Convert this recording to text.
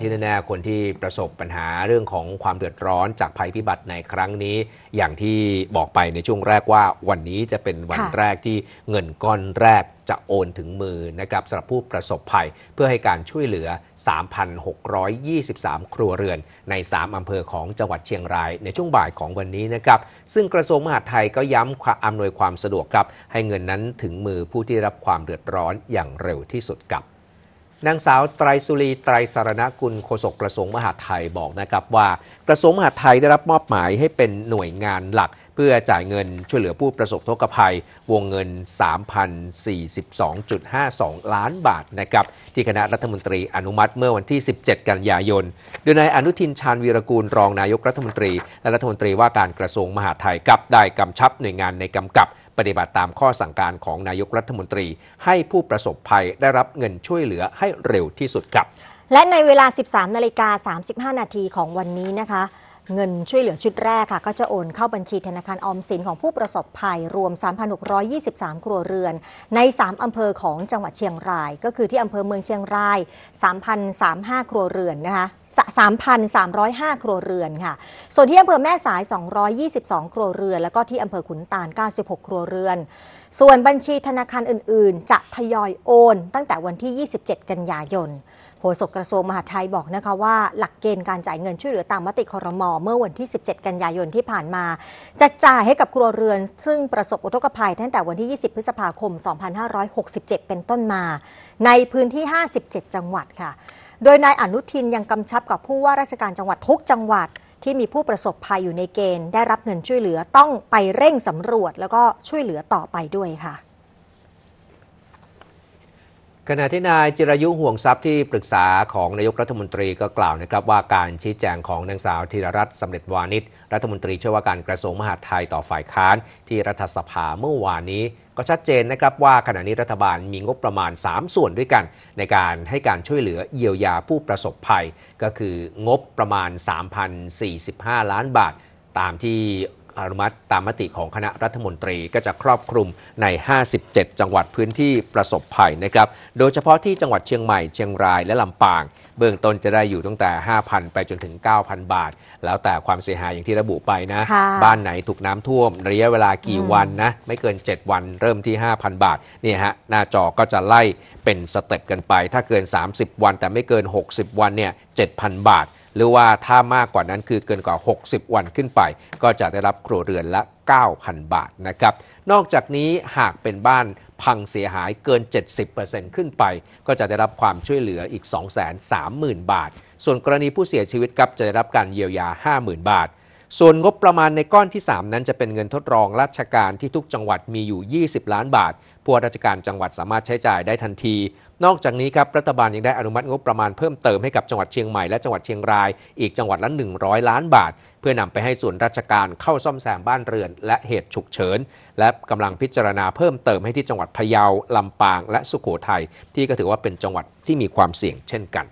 ที่แน่ๆคนที่ประสบปัญหาเรื่องของความเดือดร้อนจากภัยพิบัติในครั้งนี้ อย่างที่บอกไปในช่วงแรกว่าวันนี้จะเป็นวันแรกที่เงินก้อนแรกจะโอนถึงมือนะครับสำหรับผู้ประสบภัยเพื่อให้การช่วยเหลือ 3,623 ครัวเรือน ใน 3อำเภอของจังหวัดเชียงรายในช่วงบ่ายของวันนี้นะครับซึ่งกระทรวงมหาดไทยก็ย้ำควาอำนวยความสะดวกครับให้เงินนั้นถึงมือผู้ที่รับความเดือดร้อนอย่างเร็วที่สุดครับนางสาวไตรสุรีไตรสารณกุลโฆษกกระทรวงมหาดไทยบอกนะครับว่ากระทรวงมหาดไทยได้รับมอบหมายให้เป็นหน่วยงานหลัก เพื่อจ่ายเงินช่วยเหลือผู้ประสบทุกภัยวงเงิน 3,042.52 ล้านบาทนะครับที่คณะรัฐมนตรีอนุมัติเมื่อวันที่ 17 กันยายนโดยนายอนุทินชาญวีรกูลรองนายกรัฐมนตรีและรัฐมนตรีว่าการกระทรวงมหาดไทยกับได้กำชับหน่วยงานในกำกับปฏิบัติตามข้อสั่งการของนายกรัฐมนตรีให้ผู้ประสบภัยได้รับเงินช่วยเหลือให้เร็วที่สุดครับ และในเวลา 13 นาฬิกา 35 นาทีของวันนี้นะคะ เงินช่วยเหลือชุดแรกค่ะ ก็จะโอนเข้าบัญชีธนาคารออมสิน ของผู้ประสบภัยรวม 3,623 ครัวเรือน ใน 3 อำเภอของจังหวัดเชียงราย ก็คือที่อำเภอเมืองเชียงราย3,035 ครัวเรือนนะคะ3,305 ครัวเรือนค่ะ ส่วนที่อำเภอแม่สาย 222 ครัวเรือน แล้วก็ที่อำเภอขุนตาล 96 ครัวเรือน ส่วนบัญชีธนาคารอื่น ๆ จะทยอยโอน ตั้งแต่วันที่ 27 กันยายนโฆษกกระทรวงมหาดไทยบอกนะคะว่า หลักเกณฑ์การจ่ายเงินช่วยเหลือตามมติคอรมอเมื่อวันที่ 17 กันยายนที่ผ่านมา จะจ่ายให้กับครัวเรือน ซึ่งประสบอุทกภัย ตั้งแต่วันที่ 20 พฤษภาคม 2567 เป็นต้นมา ในพื้นที่ 57 จังหวัดค่ะโดยนายอนุทินยังกำชับกับผู้ว่าราชการจังหวัด ทุกจังหวัดที่มีผู้ประสบภัยอยู่ในเกณฑ์ได้รับเงินช่วยเหลือต้องไปเร่งสำรวจแล้วก็ช่วยเหลือต่อไปด้วยค่ะขณะที่นายจิรยุห่วงทรัพย์ที่ปรึกษาของนายกรัฐมนตรีก็กล่าวนะครับว่าการชี้แจงของนางสาวธีรรัตน์สำเร็จวานิชรัฐมนตรีช่วยว่าการกระทรวงมหาดไทยต่อฝ่ายค้าน ที่รัฐสภาเมื่อวานนี้ ก็ชัดเจนนะครับว่าขณะนี้รัฐบาลมีงบประมาณ 3 ส่วนด้วยกัน ในการให้การช่วยเหลือเยียวยาผู้ประสบภัยก็คืองบประมาณ 3,045 ล้านบาท ตามที่อนุมัติตามมติของคณะรัฐมนตรีก็จะครอบคลุมใน 57 จังหวัดพื้นที่ประสบภัยนะครับ โดยเฉพาะที่จังหวัดเชียงใหม่ เชียงรายและลำปาง เบื้องต้นจะได้อยู่ตั้งแต่ 5,000 ไปจนถึง 9,000 บาท แล้วแต่ความเสียหายอย่างที่ระบุไปนะ บ้านไหนถูกน้ำท่วมระยะเวลากี่วันนะ ไม่เกิน 7 วันเริ่มที่ 5,000 บาทนี่ฮะหน้าจอก็จะไล่เป็นสเต็ปกันไป ถ้าเกิน 30 วัน แต่ไม่เกิน 60 วันเนี่ย 7,000 บาทหรือว่าถ้ามากกว่านั้นคือเกินกว่า 60 วันขึ้นไป ก็จะได้รับครัวเรือนละ 9,000 บาทนะครับ นอกจากนี้หากเป็นบ้านพังเสียหายเกิน 70%ขึ้นไป ก็จะได้รับความช่วยเหลืออีก 230,000 บาท ส่วนกรณีผู้เสียชีวิตครับจะได้รับการเยียวยา 50,000 บาทส่วนงบประมาณในก้อนที่ 3 นั้นจะเป็นเงินทดลองราชการที่ทุกจังหวัดมีอยู่ 20 ล้านบาทผู้ราชการจังหวัดสามารถใช้จ่ายได้ทันที นอกจากนี้ครับ รัฐบาลยังได้อนุมัติงบประมาณเพิ่มเติมให้กับจังหวัดเชียงใหม่ และจังหวัดเชียงราย อีกจังหวัดละ 100 ล้านบาท เพื่อนำไปให้ส่วนราชการเข้าซ่อมแซมบ้านเรือน และเหตุฉุกเฉินและกำลังพิจารณาเพิ่มเติมให้ที่จังหวัดพะเยาลำปาง และสุโขทัยที่ก็ถือว่าเป็นจังหวัดที่มีความเสี่ยงเช่นกัน